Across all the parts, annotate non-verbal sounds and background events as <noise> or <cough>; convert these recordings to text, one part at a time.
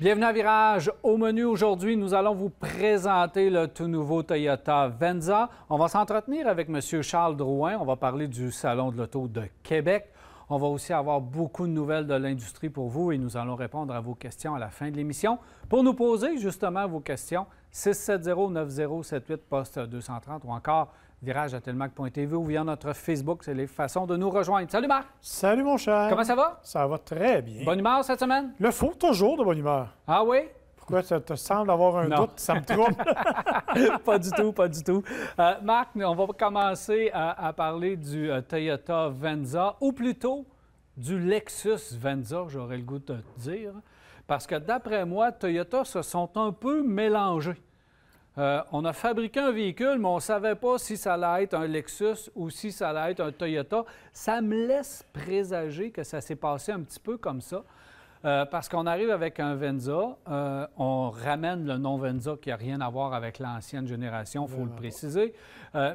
Bienvenue à Virage. Au menu aujourd'hui, nous allons vous présenter le tout nouveau Toyota Venza. On va s'entretenir avec M. Charles Drouin. On va parler du Salon de l'Auto de Québec. On va aussi avoir beaucoup de nouvelles de l'industrie pour vous et nous allons répondre à vos questions à la fin de l'émission. Pour nous poser justement vos questions, 670-9078, poste 230 ou encore virage à ou via notre Facebook. C'est les façons de nous rejoindre. Salut Marc! Salut mon cher! Comment ça va? Ça va très bien. Bonne humeur cette semaine? Le faut toujours de bonne humeur. Ah oui? Pourquoi ça te semble avoir un doute? Ça me trompe. <laughs> <laughs> pas du tout, pas du tout. Euh, Marc, on va commencer à, parler du euh, Toyota Venza, ou plutôt du Lexus Venza, j'aurais le goût de te dire, parce que d'après moi, Toyota se sont un peu mélangés. Euh, on a fabriqué un véhicule, mais on ne savait pas si ça allait être un Lexus ou si ça allait être un Toyota. Ça me laisse présager que ça s'est passé un petit peu comme ça. Euh, parce qu'on arrive avec un Venza, euh, on ramène le nom Venza qui n'a rien à voir avec l'ancienne génération, il faut le préciser,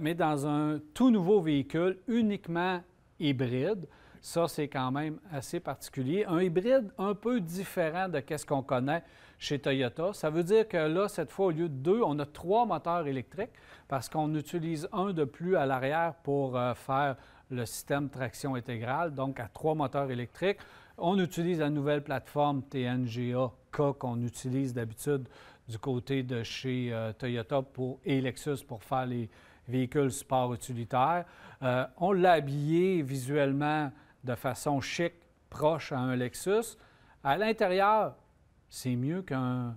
mais dans un tout nouveau véhicule uniquement hybride, ça, c'est quand même assez particulier. Un hybride un peu différent de ce qu'on connaît chez Toyota. Ça veut dire que là, cette fois, au lieu de deux, on a trois moteurs électriques parce qu'on utilise un de plus à l'arrière pour euh, faire le système traction intégrale, donc à trois moteurs électriques. On utilise la nouvelle plateforme TNGA-K qu'on utilise d'habitude du côté de chez euh, Toyota pour, et Lexus pour faire les véhicules sport utilitaires. Euh, on l'a habillé visuellement de façon chic, proche à un Lexus. À l'intérieur, c'est mieux qu'un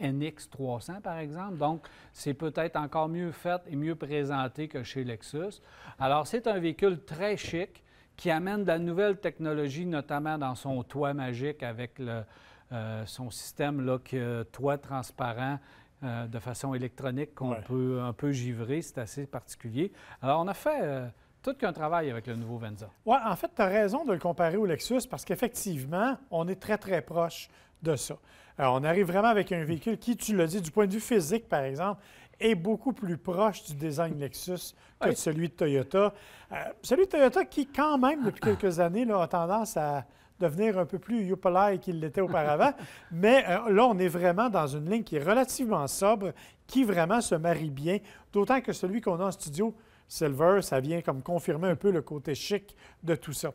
NX 300, par exemple. Donc, c'est peut-être encore mieux fait et mieux présenté que chez Lexus. Alors, c'est un véhicule très chic qui amène de la nouvelle technologie, notamment dans son toit magique avec euh, son système là, euh, toit transparent euh, de façon électronique qu'on peut un peu givrer. C'est assez particulier. Alors, on a fait tout qu'un travail avec le nouveau Venza. Oui, en fait, tu as raison de le comparer au Lexus parce qu'effectivement, on est très, très proche de ça. Euh, on arrive vraiment avec un véhicule qui, tu l'as dit, du point de vue physique, par exemple, est beaucoup plus proche du design Lexus que celui de Toyota. Euh, celui de Toyota qui, quand même, depuis <coughs> quelques années, a tendance à devenir un peu plus youpalai qu'il l'était auparavant. <laughs> Mais euh, là, on est vraiment dans une ligne qui est relativement sobre, qui vraiment se marie bien, d'autant que celui qu'on a en studio Silver, ça vient comme confirmer un peu le côté chic de tout ça.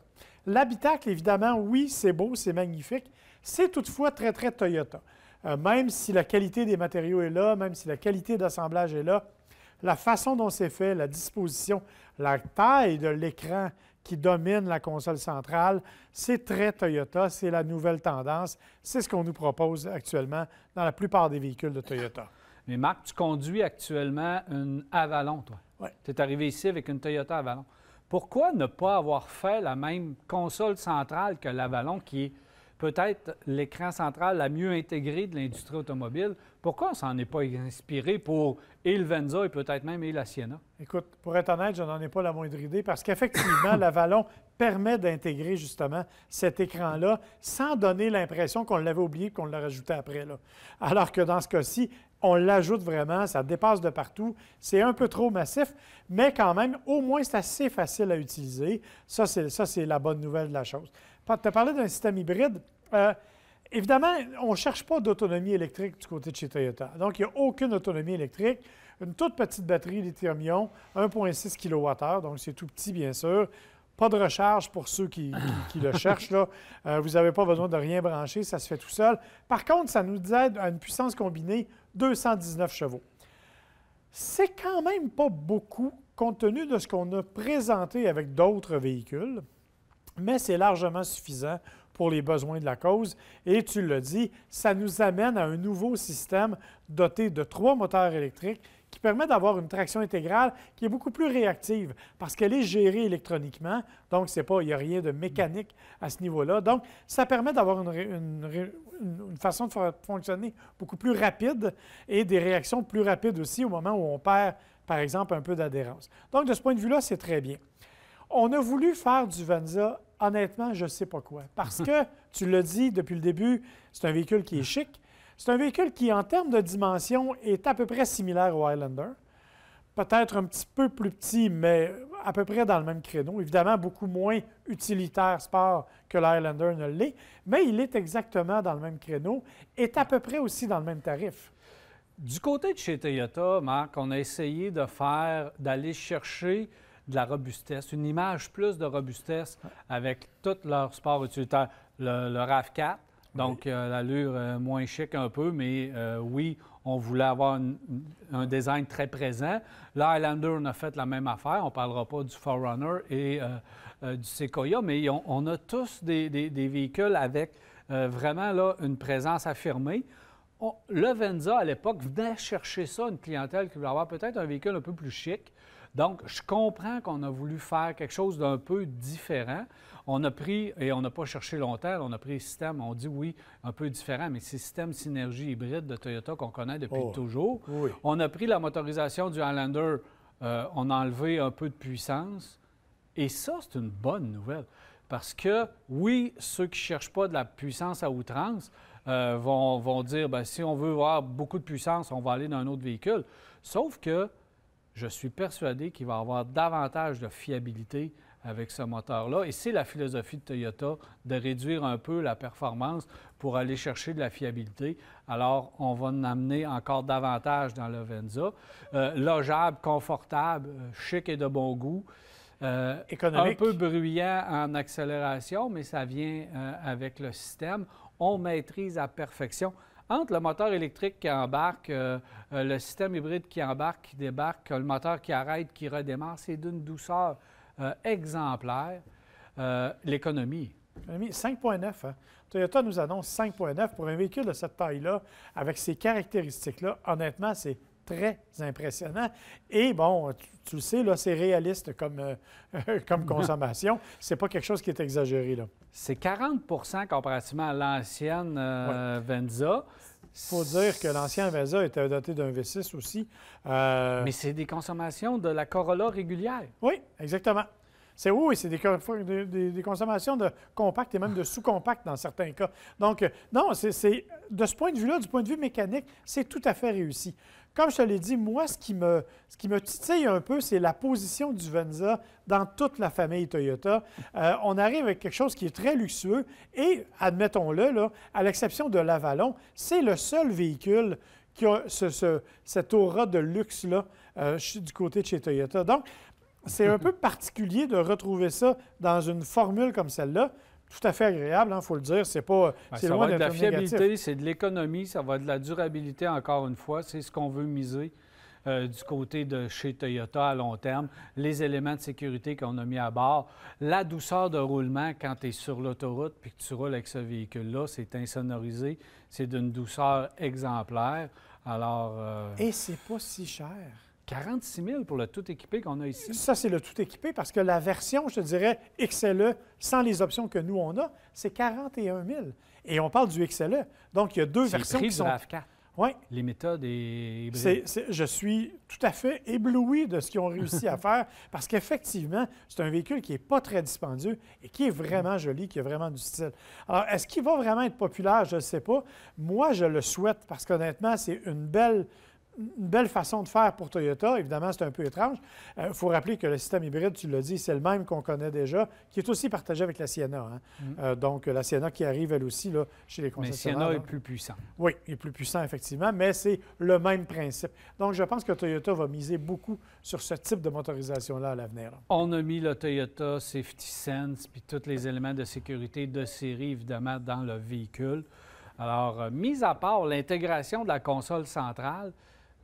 L'habitacle, évidemment, oui, c'est beau, c'est magnifique. C'est toutefois très, très Toyota. Euh, même si la qualité des matériaux est là, même si la qualité d'assemblage est là, la façon dont c'est fait, la disposition, la taille de l'écran qui domine la console centrale, c'est très Toyota, c'est la nouvelle tendance, c'est ce qu'on nous propose actuellement dans la plupart des véhicules de Toyota. Mais Marc, tu conduis actuellement une Avalon, toi. Tu es arrivé ici avec une Toyota Avalon. Pourquoi ne pas avoir fait la même console centrale que l'Avalon, qui est peut-être l'écran central la mieux intégrée de l'industrie automobile. Pourquoi on ne s'en est pas inspiré pour et le Venza et peut-être même et la Siena Écoute, pour être honnête, je n'en ai pas la moindre idée parce qu'effectivement, <laughs> l'Avalon permet d'intégrer justement cet écran-là sans donner l'impression qu'on l'avait oublié qu'on l'a rajouté après. Là. Alors que dans ce cas-ci, on l'ajoute vraiment, ça dépasse de partout. C'est un peu trop massif, mais quand même, au moins, c'est assez facile à utiliser. Ça, c'est la bonne nouvelle de la chose. Tu as parlé d'un système hybride. Euh, évidemment, on ne cherche pas d'autonomie électrique du côté de chez Toyota. Donc, il n'y a aucune autonomie électrique. Une toute petite batterie lithium-ion, 1,6 kWh, donc c'est tout petit, bien sûr. Pas de recharge pour ceux qui, le <laughs> cherchent. Là. Euh, vous n'avez pas besoin de rien brancher, ça se fait tout seul. Par contre, ça nous aide à une puissance combinée 219 chevaux. C'est quand même pas beaucoup compte tenu de ce qu'on a présenté avec d'autres véhicules, mais c'est largement suffisant pour les besoins de la cause. Et tu le dis, ça nous amène à un nouveau système doté de trois moteurs électriques qui permet d'avoir une traction intégrale qui est beaucoup plus réactive parce qu'elle est gérée électroniquement. Donc, il n'y a rien de mécanique à ce niveau-là. Donc, ça permet d'avoir une, une, façon de fonctionner beaucoup plus rapide et des réactions plus rapides aussi au moment où on perd, par exemple, un peu d'adhérence. Donc, de ce point de vue-là, c'est très bien. On a voulu faire du Venza, honnêtement, je ne sais pas quoi. Parce <laughs> que, tu l'as dit depuis le début, c'est un véhicule qui est chic, c'est un véhicule qui, en termes de dimension, est à peu près similaire au Highlander. Peut-être un petit peu plus petit, mais à peu près dans le même créneau. Évidemment, beaucoup moins utilitaire sport que l'Highlander ne l'est, mais il est exactement dans le même créneau, et à peu près aussi dans le même tarif. Du côté de chez Toyota, Marc, on a essayé de faire, d'aller chercher de la robustesse, une image plus de robustesse avec tout leur sport utilitaire. le RAV4, donc, euh, l'allure euh, moins chic un peu, mais euh, oui, on voulait avoir un design très présent. L'Highlander, on a fait la même affaire. On ne parlera pas du Forerunner et du Sequoia, mais on, a tous des, des véhicules avec vraiment là, une présence affirmée. Oh, le Venza, à l'époque, venait chercher ça, une clientèle qui voulait avoir peut-être un véhicule un peu plus chic. Donc, je comprends qu'on a voulu faire quelque chose d'un peu différent. On a pris, et on n'a pas cherché longtemps, on a pris le système, on dit oui, un peu différent, mais c'est le système synergie hybride de Toyota qu'on connaît depuis oh, toujours. On a pris la motorisation du Highlander, euh, on a enlevé un peu de puissance. Et ça, c'est une bonne nouvelle. Parce que, oui, ceux qui ne cherchent pas de la puissance à outrance, euh, vont, dire ben, si on veut avoir beaucoup de puissance, on va aller dans un autre véhicule. Sauf que je suis persuadé qu'il va avoir davantage de fiabilité avec ce moteur-là. Et c'est la philosophie de Toyota de réduire un peu la performance pour aller chercher de la fiabilité. Alors, on va en amener encore davantage dans le Venza. Euh, logeable, confortable, euh, chic et de bon goût. Économique. Un peu bruyant en accélération, mais ça vient avec le système on maîtrise à perfection. Entre le moteur électrique qui embarque, euh, euh, le système hybride qui embarque, qui débarque, le moteur qui arrête, qui redémarre, c'est d'une douceur euh, exemplaire. L'économie. L'économie. 5.9. Hein. Toyota nous annonce 5.9 pour un véhicule de cette taille-là, avec ces caractéristiques-là. Honnêtement, c'est très impressionnant. Et bon, tu, le sais, là, c'est réaliste comme, consommation. Euh, <laughs> comme <laughs> consommation. c'est pas quelque chose qui est exagéré, là. C'est 40 comparativement à l'ancienne euh, Venza. Il faut dire que l'ancienne Venza était dotée d'un V6 aussi. Euh, Mais c'est des consommations de la Corolla régulière. Oui, exactement. C'est oui, c'est des, consommations de compact et même de sous-compact dans certains cas. Donc, non, c'est de ce point de vue-là, du point de vue mécanique, c'est tout à fait réussi. Comme je te l'ai dit, moi, ce qui, me, titille un peu, c'est la position du Venza dans toute la famille Toyota. Euh, on arrive avec quelque chose qui est très luxueux et, admettons-le, à l'exception de l'Avalon, c'est le seul véhicule qui a ce, cette aura de luxe-là euh, du côté de chez Toyota. Donc, c'est un <laughs> peu particulier de retrouver ça dans une formule comme celle-là tout à fait agréable, il hein, faut le dire. C'est pas. Ben, ça va être de la fiabilité, c'est de l'économie, ça va être de la durabilité, encore une fois. C'est ce qu'on veut miser. Euh, du côté de chez Toyota à long terme, les éléments de sécurité qu'on a mis à bord, la douceur de roulement quand tu es sur l'autoroute puis que tu roules avec ce véhicule-là, c'est insonorisé, c'est d'une douceur exemplaire. Alors. Euh, Et c'est pas si cher. 46 000 pour le tout équipé qu'on a ici. Ça, c'est le tout équipé parce que la version, je te dirais, XLE, sans les options que nous, on a, c'est 41 000. Et on parle du XLE. Donc, il y a deux versions qui sont... Oui. Les méthodes et... je suis tout à fait ébloui de ce qu'ils ont réussi à <laughs> faire parce qu'effectivement, c'est un véhicule qui n'est pas très dispendieux et qui est vraiment joli, qui a vraiment du style. Alors, est-ce qu'il va vraiment être populaire? Je ne sais pas. Moi, je le souhaite parce qu'honnêtement, c'est une belle une belle façon de faire pour Toyota. Évidemment, c'est un peu étrange. Il euh, faut rappeler que le système hybride, tu l'as dit, c'est le même qu'on connaît déjà, qui est aussi partagé avec la Sienna. Hein. Mm. Euh, donc, la Sienna qui arrive, elle aussi, là, chez les concessionnaires. Mais Sienna est plus puissant. Oui, elle est plus puissant, effectivement, mais c'est le même principe. Donc, je pense que Toyota va miser beaucoup sur ce type de motorisation-là à l'avenir. On a mis le Toyota Safety Sense, puis tous les éléments de sécurité de série, évidemment, dans le véhicule. Alors, euh, mise à part l'intégration de la console centrale,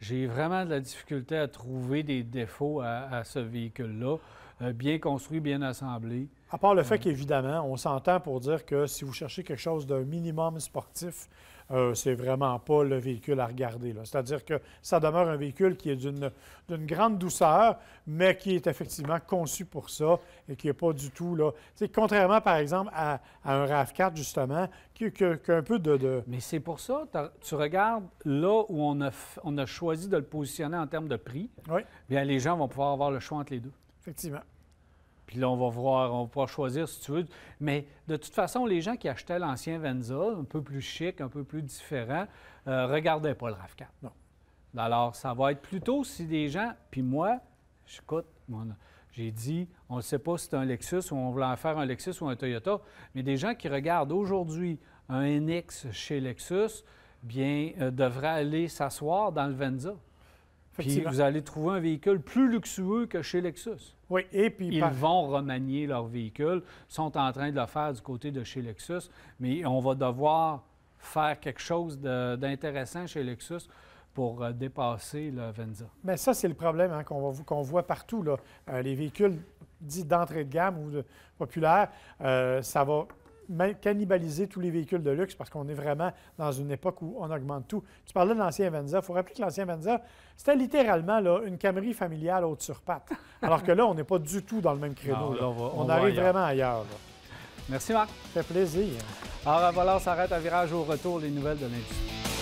j'ai vraiment de la difficulté à trouver des défauts à, à ce véhicule-là. Euh, bien construit, bien assemblé. À part le fait euh, qu'évidemment, on s'entend pour dire que si vous cherchez quelque chose d'un minimum sportif, euh, c'est vraiment pas le véhicule à regarder. C'est-à-dire que ça demeure un véhicule qui est d'une grande douceur, mais qui est effectivement conçu pour ça et qui n'est pas du tout. Là, C'est contrairement, par exemple, à, un RAV4, justement, qui, a un peu de. de... Mais c'est pour ça, tu regardes là où on a, on a choisi de le positionner en termes de prix. Oui. Bien, les gens vont pouvoir avoir le choix entre les deux. Effectivement. Puis là, on va voir, on va pouvoir choisir si tu veux. Mais de toute façon, les gens qui achetaient l'ancien Venza, un peu plus chic, un peu plus différent, ne euh, regardaient pas le RAV4. Non. Alors, ça va être plutôt si des gens, puis moi, j'écoute, j'ai dit, on ne sait pas si c'est un Lexus ou on voulait en faire un Lexus ou un Toyota, mais des gens qui regardent aujourd'hui un NX chez Lexus, bien, euh, devraient aller s'asseoir dans le Venza. Puis vous allez trouver un véhicule plus luxueux que chez Lexus. Oui, et puis... Ils vont remanier leur véhicule, sont en train de le faire du côté de chez Lexus, mais on va devoir faire quelque chose d'intéressant chez Lexus pour euh, dépasser le Venza. Mais ça, c'est le problème hein, qu'on voit partout. Là. Euh, les véhicules dits d'entrée de gamme ou populaires, euh, ça va cannibaliser tous les véhicules de luxe parce qu'on est vraiment dans une époque où on augmente tout. Tu parlais de l'ancien Venza. Il faut rappeler que l'ancien Venza, c'était littéralement là, une Camry familiale haute sur pattes. Alors que là, on n'est pas du tout dans le même créneau. on, arrive vraiment ailleurs. Merci, Marc. Ça fait plaisir. Alors, voilà, on s'arrête à virage au retour, les nouvelles de l'industrie.